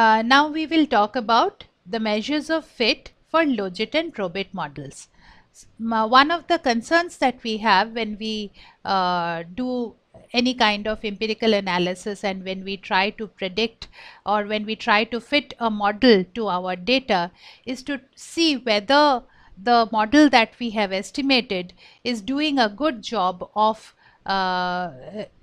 Uh, now we will talk about the measures of fit for logit and probit models. One of the concerns that we have when we uh, do any kind of empirical analysis and when we try to predict or when we try to fit a model to our data is to see whether the model that we have estimated is doing a good job of uh,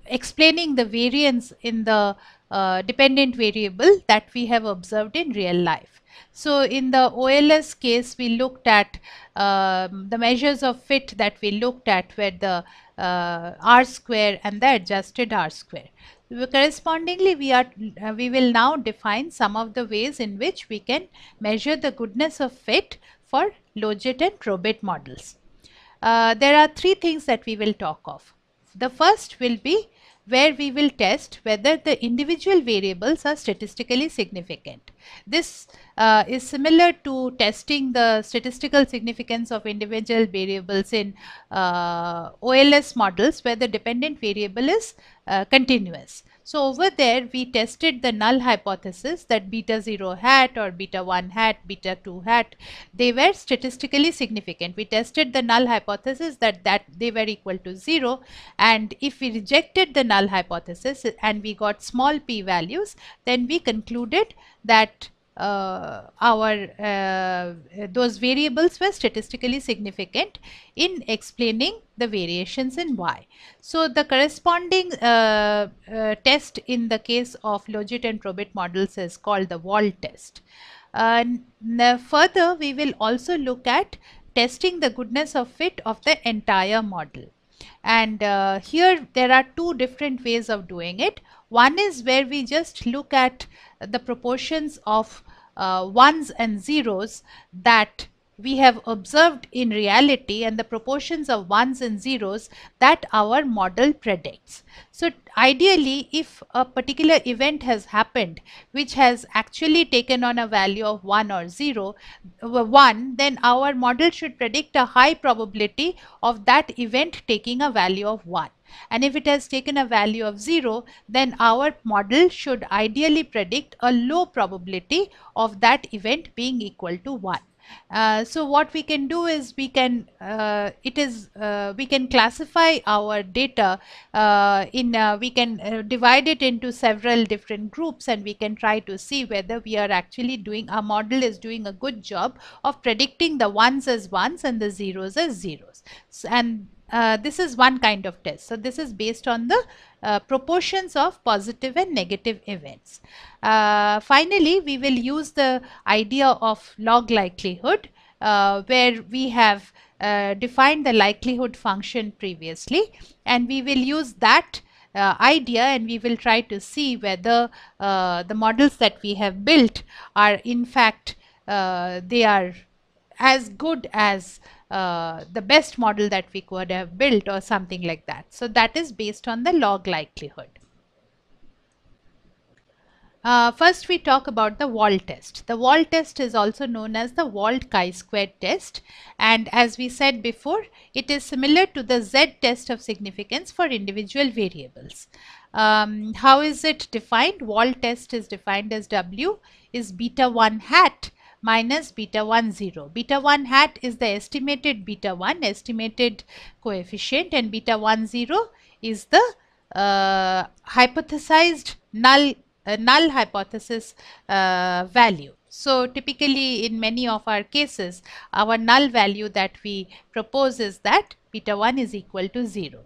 explaining the variance in the uh, dependent variable that we have observed in real life. So in the OLS case, we looked at um, the measures of fit that we looked at where the uh, R square and the adjusted R square. Correspondingly, we are uh, we will now define some of the ways in which we can measure the goodness of fit for logit and probit models. Uh, there are three things that we will talk of. The first will be where we will test whether the individual variables are statistically significant. This uh, is similar to testing the statistical significance of individual variables in uh, OLS models where the dependent variable is uh, continuous. So over there we tested the null hypothesis that beta 0 hat or beta 1 hat, beta 2 hat, they were statistically significant. We tested the null hypothesis that, that they were equal to 0 and if we rejected the null hypothesis and we got small p values then we concluded that uh, our uh, those variables were statistically significant in explaining the variations in y. So the corresponding uh, uh, test in the case of logit and probit models is called the wall test. Uh, further, we will also look at testing the goodness of fit of the entire model. And uh, here there are two different ways of doing it. One is where we just look at the proportions of uh, ones and zeros that we have observed in reality and the proportions of ones and zeros that our model predicts. So ideally if a particular event has happened which has actually taken on a value of 1 or 0 uh, 1 then our model should predict a high probability of that event taking a value of 1 and if it has taken a value of 0 then our model should ideally predict a low probability of that event being equal to 1. Uh, so what we can do is we can uh, it is uh, we can classify our data uh, in uh, we can uh, divide it into several different groups and we can try to see whether we are actually doing our model is doing a good job of predicting the ones as ones and the zeros as zeros so, and uh, this is one kind of test. So this is based on the uh, proportions of positive and negative events. Uh, finally, we will use the idea of log likelihood uh, where we have uh, defined the likelihood function previously and we will use that idea and we will try to see whether the models that we have built are in fact they are as good as uh, the best model that we could have built or something like that. So that is based on the log likelihood. Uh, first we talk about the wall test. The wall test is also known as the Wald chi-square test and as we said before it is similar to the Z test of significance for individual variables. Um, how is it defined? Wall test is defined as W is beta 1 hat minus beta 1 0. Beta 1 hat is the estimated beta 1 estimated coefficient and beta 1 0 is the uh, hypothesized null uh, null hypothesis uh, value. So typically in many of our cases our null value that we propose is that beta 1 is equal to 0.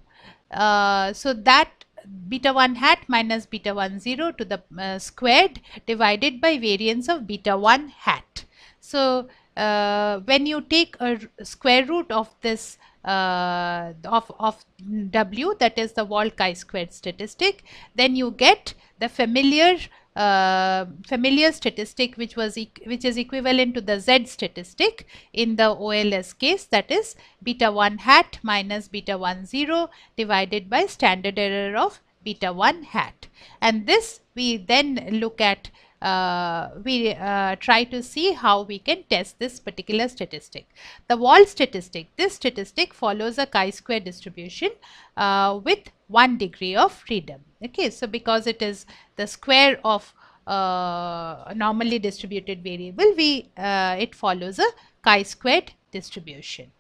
Uh, so that beta 1 hat minus beta 1 0 to the uh, squared divided by variance of beta 1 hat. So, uh, when you take a square root of this uh, of, of W that is the Wall chi-squared statistic then you get the familiar uh, familiar statistic which was e which is equivalent to the Z statistic in the OLS case that is beta 1 hat minus beta 1 0 divided by standard error of beta 1 hat and this we then look at uh, we uh, try to see how we can test this particular statistic. The wall statistic, this statistic follows a chi-square distribution uh, with one degree of freedom okay so because it is the square of uh, normally distributed variable we uh, it follows a chi-squared distribution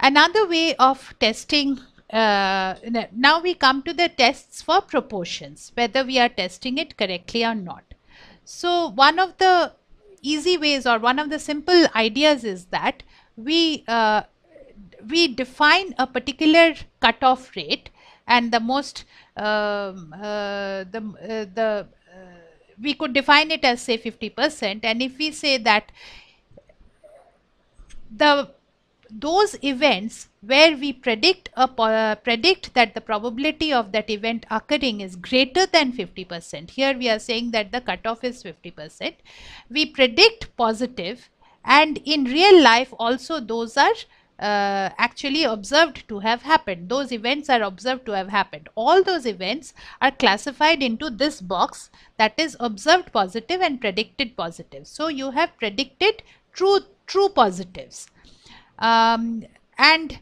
another way of testing uh, now we come to the tests for proportions whether we are testing it correctly or not so one of the easy ways or one of the simple ideas is that we uh, we define a particular cutoff rate and the most um, uh, the uh, the uh, we could define it as say 50% and if we say that the those events where we predict a uh, predict that the probability of that event occurring is greater than 50% here we are saying that the cutoff is 50% we predict positive and in real life also those are uh, actually observed to have happened. Those events are observed to have happened. All those events are classified into this box that is observed positive and predicted positive. So you have predicted true, true positives. Um, and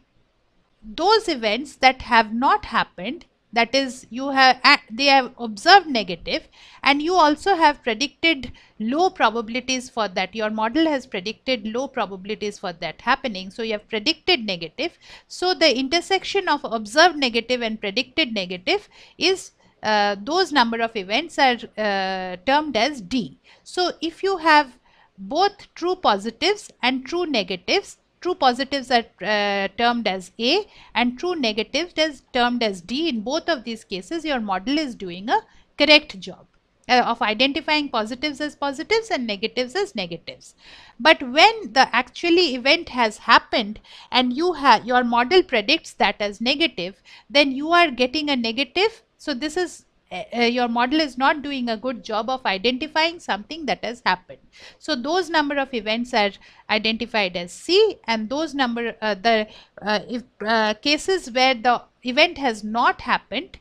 those events that have not happened that is you have they have observed negative and you also have predicted low probabilities for that your model has predicted low probabilities for that happening so you have predicted negative so the intersection of observed negative and predicted negative is uh, those number of events are uh, termed as D. So if you have both true positives and true negatives True positives are uh, termed as A and true negatives is termed as D. In both of these cases, your model is doing a correct job. Uh, of identifying positives as positives and negatives as negatives. But when the actually event has happened and you have your model predicts that as negative, then you are getting a negative. So this is uh, uh, your model is not doing a good job of identifying something that has happened. So those number of events are identified as C and those number uh, the uh, if, uh, cases where the event has not happened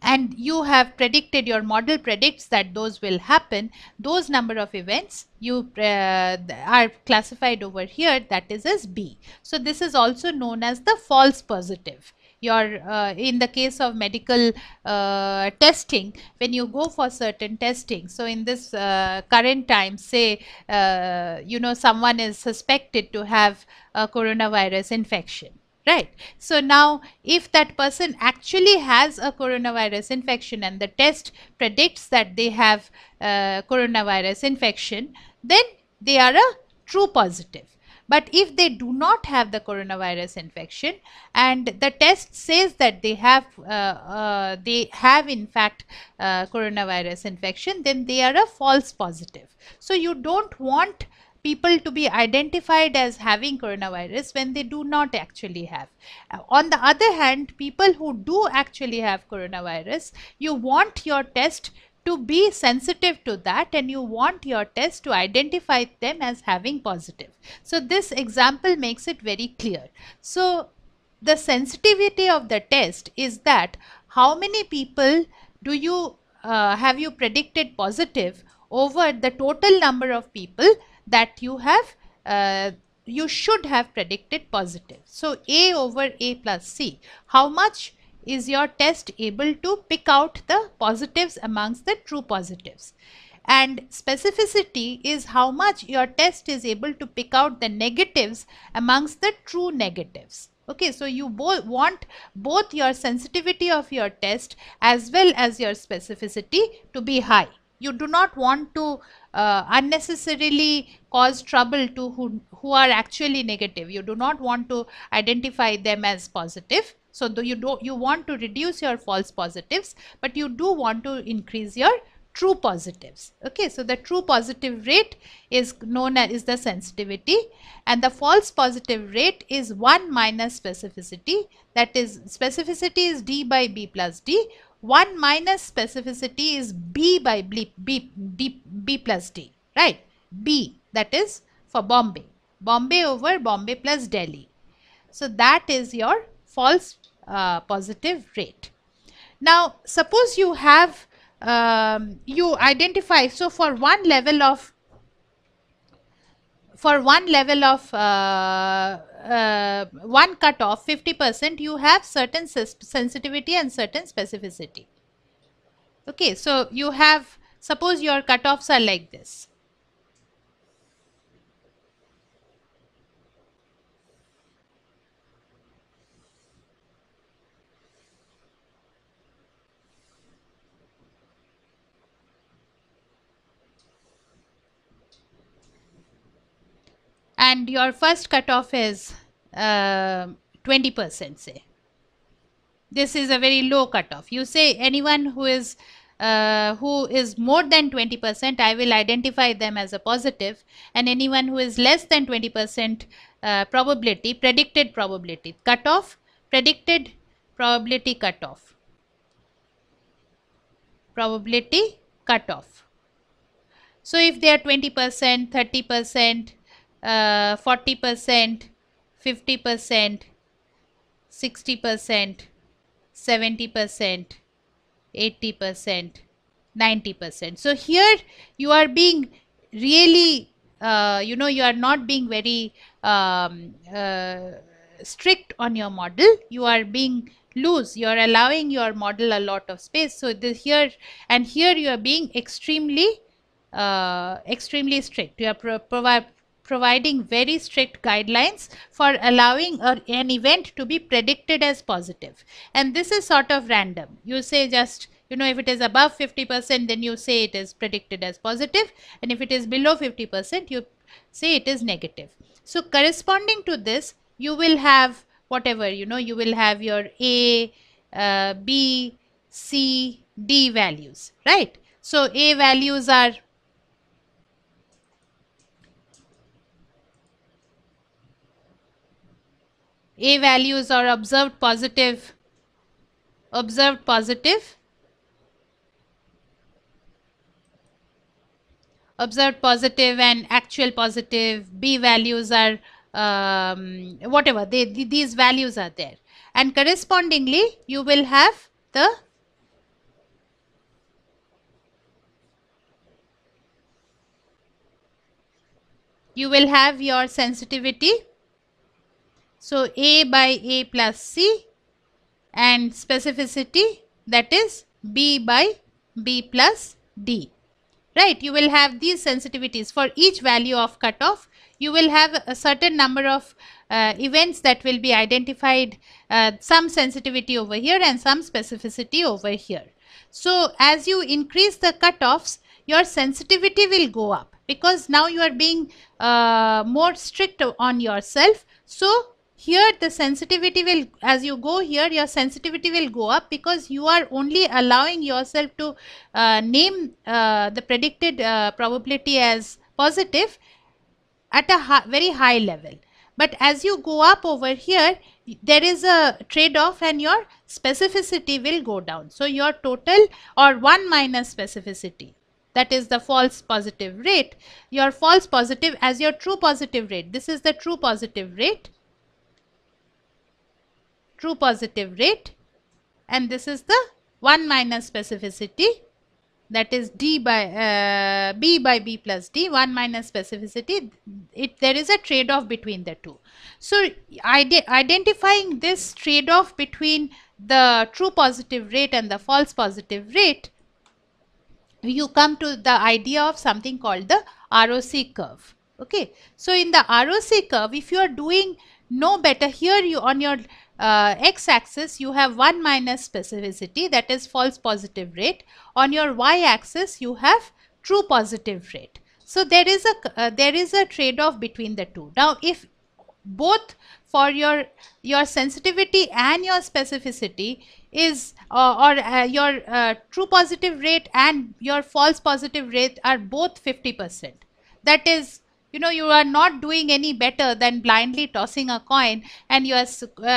and you have predicted your model predicts that those will happen those number of events you uh, are classified over here that is as B. So this is also known as the false positive your uh, in the case of medical uh, testing when you go for certain testing so in this uh, current time say uh, you know someone is suspected to have a coronavirus infection right so now if that person actually has a coronavirus infection and the test predicts that they have uh, coronavirus infection then they are a true positive but if they do not have the coronavirus infection and the test says that they have, uh, uh, they have in fact uh, coronavirus infection, then they are a false positive. So you don't want people to be identified as having coronavirus when they do not actually have. Uh, on the other hand, people who do actually have coronavirus, you want your test to be sensitive to that and you want your test to identify them as having positive. So this example makes it very clear. So the sensitivity of the test is that how many people do you uh, have you predicted positive over the total number of people that you have uh, you should have predicted positive. So A over A plus C. How much is your test able to pick out the positives amongst the true positives and specificity is how much your test is able to pick out the negatives amongst the true negatives okay so you both want both your sensitivity of your test as well as your specificity to be high you do not want to uh, unnecessarily cause trouble to who, who are actually negative you do not want to identify them as positive so though you do you want to reduce your false positives, but you do want to increase your true positives. Okay, so the true positive rate is known as is the sensitivity and the false positive rate is 1 minus specificity that is specificity is d by b plus d 1 minus specificity is b by b, b, d, b plus d right b that is for Bombay Bombay over Bombay plus Delhi. So that is your false uh, positive rate. Now suppose you have um, you identify so for one level of for one level of uh, uh, one cutoff 50% you have certain sensitivity and certain specificity. Okay, so you have suppose your cutoffs are like this and your first cutoff is 20% uh, say. This is a very low cutoff. You say anyone who is uh, who is more than 20% I will identify them as a positive and anyone who is less than 20% uh, probability predicted probability cutoff predicted probability cutoff probability cutoff. So if they are 20%, 30%, uh, 40%, 50%, 60%, 70%, 80%, 90%. So here you are being really, uh, you know, you are not being very um, uh, strict on your model. You are being loose. You are allowing your model a lot of space. So this here and here you are being extremely, uh, extremely strict. You are pro providing very strict guidelines for allowing a, an event to be predicted as positive. And this is sort of random. You say just you know if it is above 50% then you say it is predicted as positive and if it is below 50% you say it is negative. So corresponding to this you will have whatever you know you will have your A, uh, B, C, D values right. So A values are A values are observed positive, observed positive, observed positive and actual positive. B values are um, whatever, they, th these values are there. And correspondingly, you will have the you will have your sensitivity so, A by A plus C and specificity that is B by B plus D. Right, you will have these sensitivities for each value of cutoff. You will have a certain number of uh, events that will be identified, uh, some sensitivity over here and some specificity over here. So, as you increase the cutoffs, your sensitivity will go up because now you are being uh, more strict on yourself. So, here the sensitivity will as you go here your sensitivity will go up because you are only allowing yourself to uh, name uh, the predicted uh, probability as positive at a very high level but as you go up over here there is a trade-off and your specificity will go down so your total or 1 minus specificity that is the false positive rate your false positive as your true positive rate this is the true positive rate true positive rate and this is the 1 minus specificity that is d by uh, b by b plus d 1 minus specificity it there is a trade-off between the two so ide identifying this trade-off between the true positive rate and the false positive rate you come to the idea of something called the ROC curve okay so in the ROC curve if you are doing no better here you on your uh, x-axis you have 1 minus specificity that is false positive rate. On your y-axis you have true positive rate. So there is a uh, there is a trade-off between the two. Now if both for your your sensitivity and your specificity is uh, or uh, your uh, true positive rate and your false positive rate are both 50 percent that is you know you are not doing any better than blindly tossing a coin and you are uh,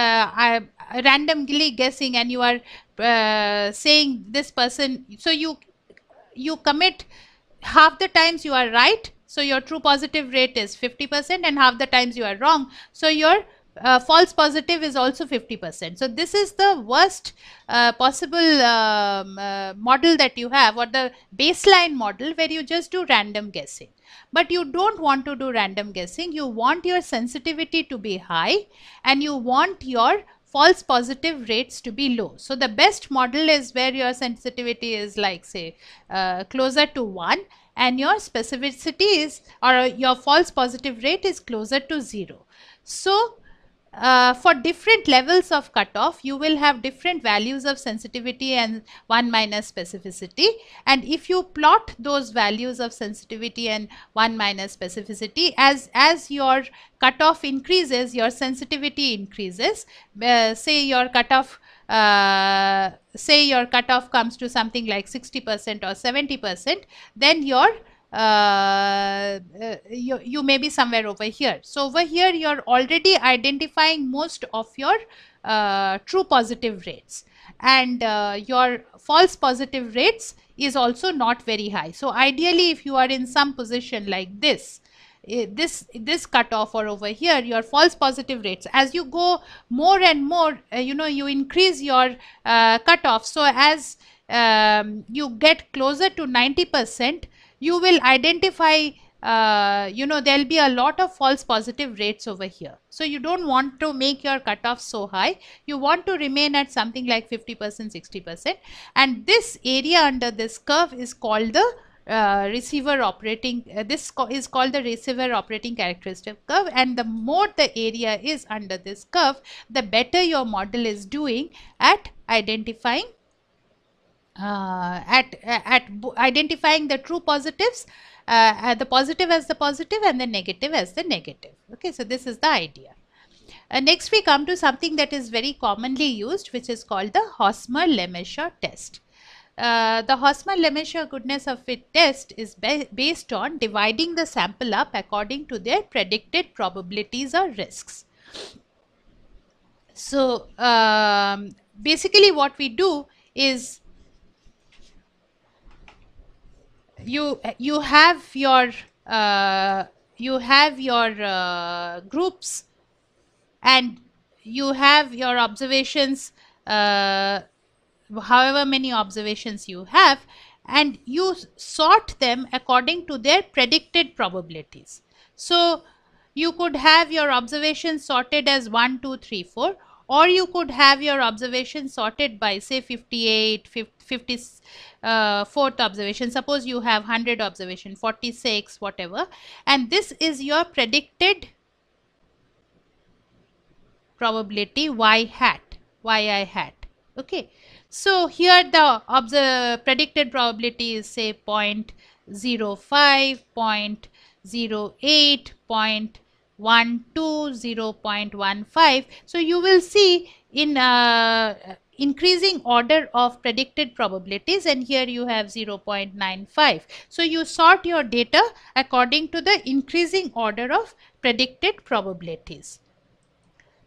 uh, randomly guessing and you are uh, saying this person so you you commit half the times you are right so your true positive rate is 50% and half the times you are wrong so your uh, false positive is also 50%. So this is the worst uh, possible um, uh, model that you have or the baseline model where you just do random guessing. But you don't want to do random guessing. You want your sensitivity to be high and you want your false positive rates to be low. So the best model is where your sensitivity is like say uh, closer to 1 and your specificity is or your false positive rate is closer to 0. So uh, for different levels of cutoff, you will have different values of sensitivity and 1 minus specificity. And if you plot those values of sensitivity and 1 minus specificity, as, as your cutoff increases, your sensitivity increases. Uh, say your cutoff uh, say your cutoff comes to something like 60% or 70%, then your uh, uh, you, you may be somewhere over here. So over here you are already identifying most of your uh, true positive rates and uh, your false positive rates is also not very high. So ideally if you are in some position like this, eh, this this cutoff or over here your false positive rates as you go more and more uh, you know you increase your uh, cutoff so as um, you get closer to 90 percent you will identify uh, you know there'll be a lot of false positive rates over here so you don't want to make your cutoff so high you want to remain at something like 50 percent 60 percent and this area under this curve is called the uh, receiver operating uh, this is called the receiver operating characteristic curve and the more the area is under this curve the better your model is doing at identifying uh, at at identifying the true positives uh, the positive as the positive and the negative as the negative okay so this is the idea uh, next we come to something that is very commonly used which is called the Hosmer-Lemesure test uh, the Hosmer-Lemesure goodness of fit test is ba based on dividing the sample up according to their predicted probabilities or risks. So um, basically what we do is you you have your uh, you have your uh, groups and you have your observations uh, however many observations you have and you sort them according to their predicted probabilities. So you could have your observations sorted as 1, 2, 3, 4 or you could have your observation sorted by say 58 50, uh, observation suppose you have 100 observation 46 whatever and this is your predicted probability y hat yi hat okay so here the observe predicted probability is say 0 0.05 0 0.08 0 120.15 so you will see in uh, increasing order of predicted probabilities and here you have 0.95 so you sort your data according to the increasing order of predicted probabilities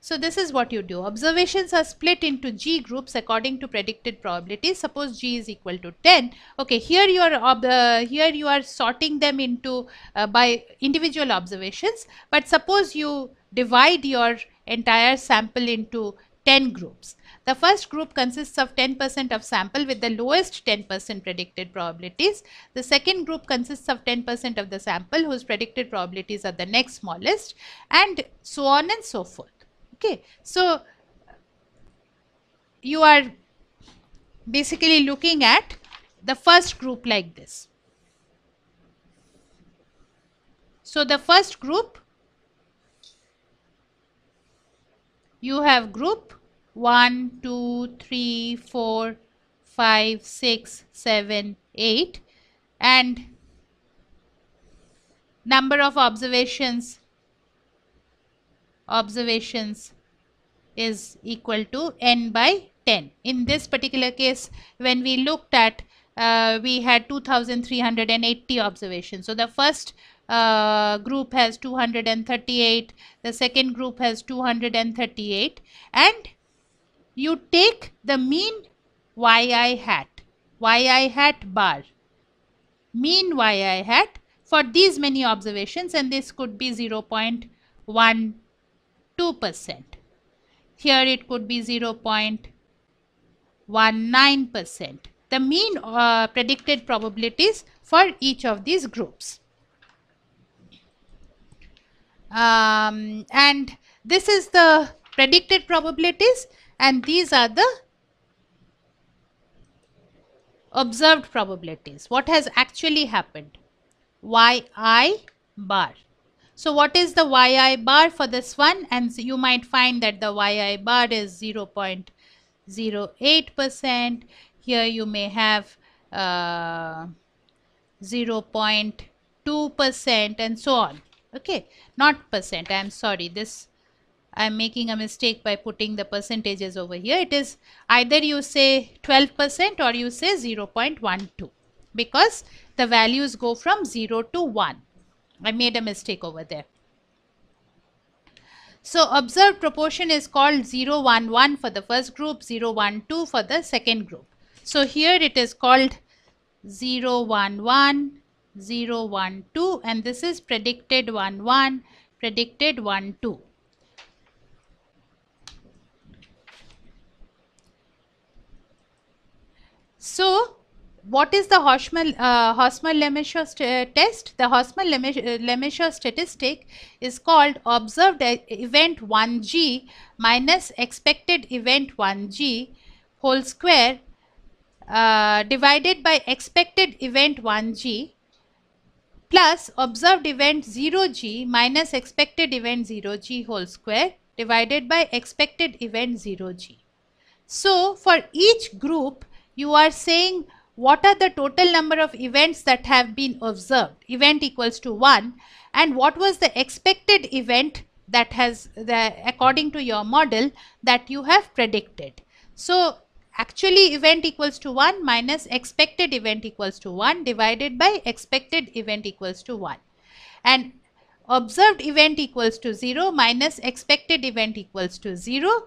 so this is what you do. Observations are split into G groups according to predicted probability. Suppose G is equal to 10. Okay, here you are uh, here you are sorting them into uh, by individual observations. But suppose you divide your entire sample into 10 groups. The first group consists of 10% of sample with the lowest 10% predicted probabilities. The second group consists of 10% of the sample whose predicted probabilities are the next smallest and so on and so forth okay so you are basically looking at the first group like this so the first group you have group 1 2 3 4 5 6 7 8 and number of observations observations is equal to n by 10. In this particular case, when we looked at, uh, we had 2380 observations. So the first uh, group has 238, the second group has 238 and you take the mean yi hat, yi hat bar, mean yi hat for these many observations and this could be 0.1 2%. Here it could be 0.19%. The mean uh, predicted probabilities for each of these groups. Um, and this is the predicted probabilities and these are the observed probabilities what has actually happened yi bar so what is the yi bar for this one? And so you might find that the yi bar is 0.08%. Here you may have uh, 0.2% and so on. Okay, not percent. I am sorry. This I am making a mistake by putting the percentages over here. It is either you say 12% or you say 0.12 because the values go from 0 to 1. I made a mistake over there. So observed proportion is called 1 for the first group, 2 for the second group. So here it is called 1, 2 and this is predicted one one, predicted one two. So what is the Hosmer, uh, uh, test? The Hosmer Lemesure uh, statistic is called observed event 1g minus expected event 1g whole square uh, divided by expected event 1g plus observed event 0g minus expected event 0g whole square divided by expected event 0g. So, for each group you are saying what are the total number of events that have been observed, event equals to 1 and what was the expected event that has the according to your model that you have predicted. So actually event equals to 1 minus expected event equals to 1 divided by expected event equals to 1 and observed event equals to 0 minus expected event equals to 0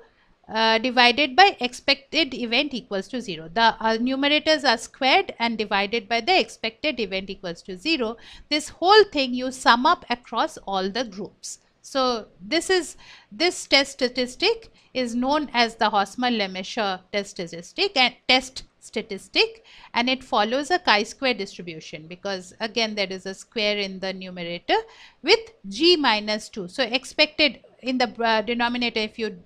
uh, divided by expected event equals to 0. The uh, numerators are squared and divided by the expected event equals to 0. This whole thing you sum up across all the groups. So this is this test statistic is known as the Hosmer-Lemessurier test statistic and test statistic and it follows a chi-square distribution because again there is a square in the numerator with g minus 2. So expected in the uh, denominator if you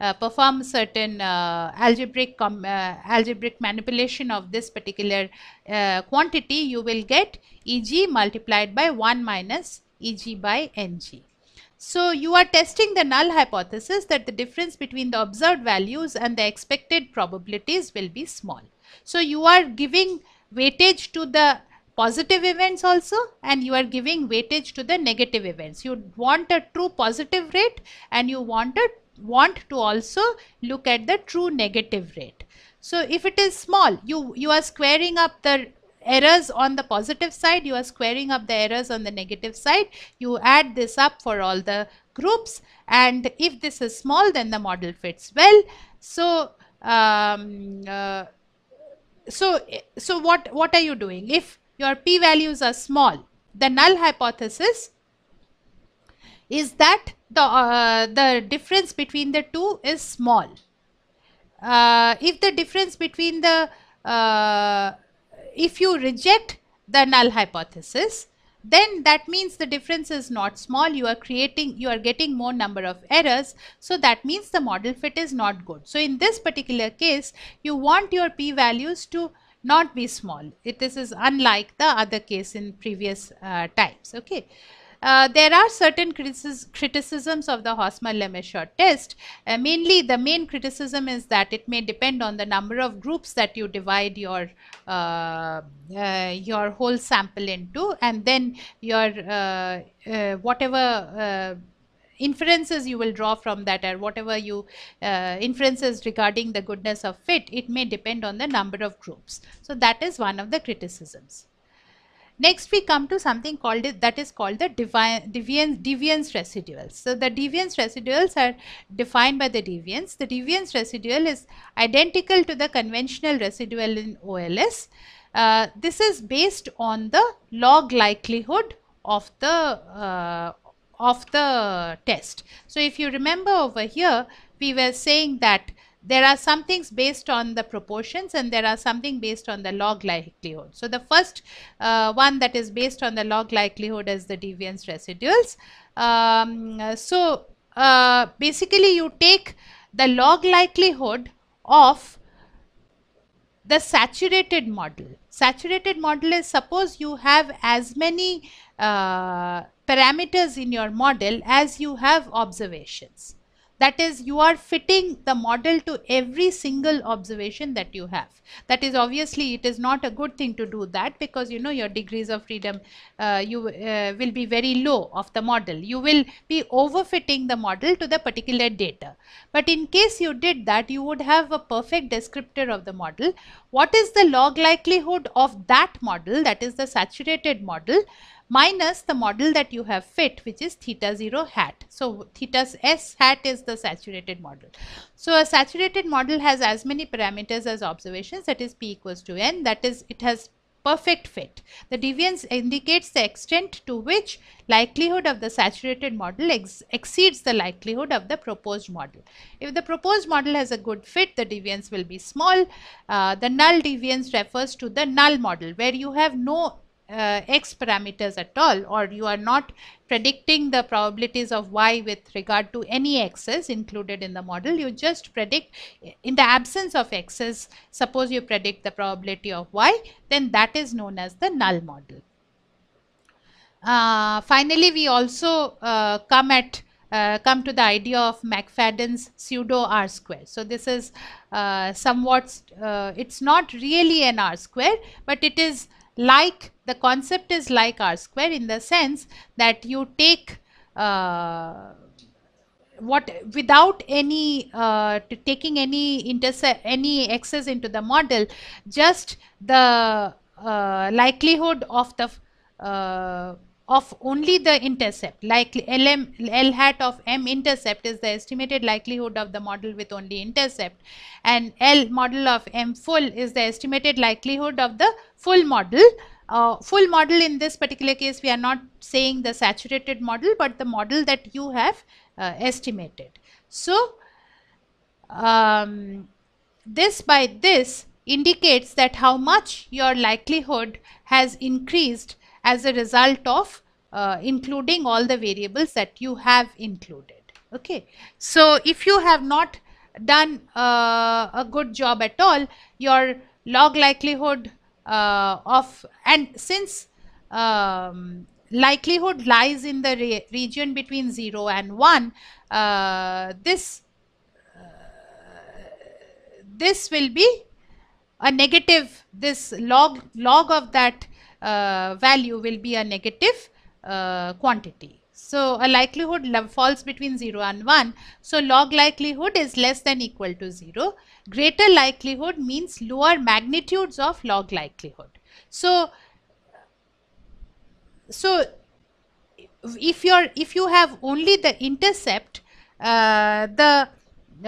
uh, perform certain uh, algebraic uh, algebraic manipulation of this particular uh, quantity you will get eg multiplied by 1 minus eg by ng. So you are testing the null hypothesis that the difference between the observed values and the expected probabilities will be small. So you are giving weightage to the positive events also and you are giving weightage to the negative events. You want a true positive rate and you want, a, want to also look at the true negative rate. So if it is small, you, you are squaring up the errors on the positive side, you are squaring up the errors on the negative side. You add this up for all the groups and if this is small then the model fits well. So um, uh, so so what what are you doing if your p values are small the null hypothesis is that the uh, the difference between the two is small uh, if the difference between the uh, if you reject the null hypothesis then that means the difference is not small you are creating you are getting more number of errors so that means the model fit is not good so in this particular case you want your p values to not be small it, this is unlike the other case in previous uh, times okay uh, there are certain criticisms of the Hosmer-Lemeshoff test. Uh, mainly the main criticism is that it may depend on the number of groups that you divide your uh, uh your whole sample into and then your uh, whatever inferences you will draw from that or whatever you uh, inferences regarding the goodness of fit it may depend on the number of groups so that is one of the criticisms Next we come to something called it, that is called the deviance, deviance residuals. So the deviance residuals are defined by the deviance. The deviance residual is identical to the conventional residual in OLS. Uh, this is based on the log likelihood of the uh, of the test. So if you remember over here we were saying that there are some things based on the proportions and there are something based on the log likelihood. So the first uh, one that is based on the log likelihood is the deviance residuals. Um, so uh, basically you take the log likelihood of the saturated model. Saturated model is suppose you have as many uh, parameters in your model as you have observations. That is you are fitting the model to every single observation that you have. That is obviously it is not a good thing to do that because you know your degrees of freedom uh, you uh, will be very low of the model. You will be overfitting the model to the particular data. But in case you did that you would have a perfect descriptor of the model. What is the log likelihood of that model that is the saturated model minus the model that you have fit which is theta 0 hat. So theta s hat is the saturated model. So a saturated model has as many parameters as observations that is p equals to n that is it has perfect fit. The deviance indicates the extent to which likelihood of the saturated model ex exceeds the likelihood of the proposed model. If the proposed model has a good fit, the deviance will be small. Uh, the null deviance refers to the null model where you have no uh, x parameters at all or you are not predicting the probabilities of y with regard to any x's included in the model you just predict in the absence of x's suppose you predict the probability of y then that is known as the null model. Uh, finally we also uh, come at uh, come to the idea of McFadden's pseudo R square. So this is uh, somewhat, uh, it's not really an R square, but it is like the concept is like R square in the sense that you take uh, what without any uh, taking any intercept any excess into the model just the uh, likelihood of the uh, of only the intercept like lm l hat of m intercept is the estimated likelihood of the model with only intercept and l model of m full is the estimated likelihood of the full model uh, full model in this particular case we are not saying the saturated model but the model that you have uh, estimated. So, um, this by this indicates that how much your likelihood has increased as a result of uh, including all the variables that you have included. Okay. So, if you have not done uh, a good job at all your log likelihood uh, of and since um, likelihood lies in the re region between 0 and 1 uh, this uh, this will be a negative this log log of that uh, value will be a negative uh, quantity so a likelihood falls between 0 and 1. So log likelihood is less than equal to 0. Greater likelihood means lower magnitudes of log likelihood. So, so if you're if you have only the intercept, uh, the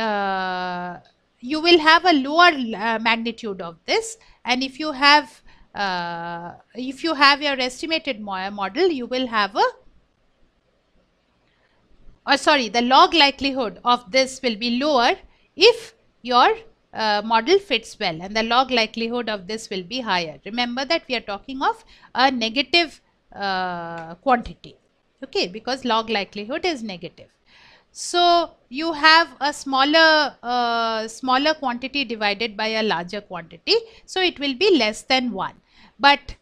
uh, you will have a lower uh, magnitude of this, and if you have uh, if you have your estimated model, you will have a or oh, sorry the log likelihood of this will be lower if your uh, model fits well and the log likelihood of this will be higher. Remember that we are talking of a negative uh, quantity okay because log likelihood is negative. So you have a smaller uh, smaller quantity divided by a larger quantity so it will be less than 1 but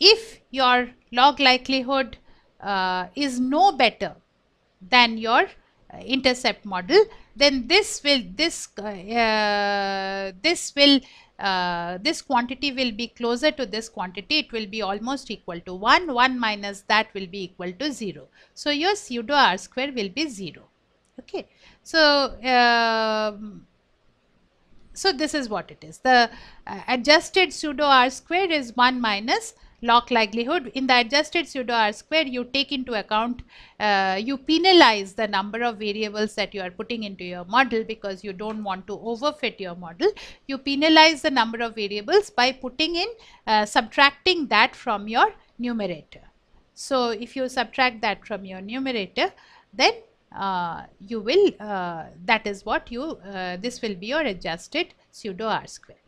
if your log likelihood uh, is no better than your uh, intercept model then this will this uh, uh, this will uh, this quantity will be closer to this quantity it will be almost equal to 1 1 minus that will be equal to 0 so your pseudo r square will be 0 okay so um, so this is what it is the uh, adjusted pseudo r square is 1 minus minus log likelihood in the adjusted pseudo R square you take into account uh, you penalize the number of variables that you are putting into your model because you don't want to overfit your model you penalize the number of variables by putting in uh, subtracting that from your numerator so if you subtract that from your numerator then uh, you will uh, that is what you uh, this will be your adjusted pseudo R square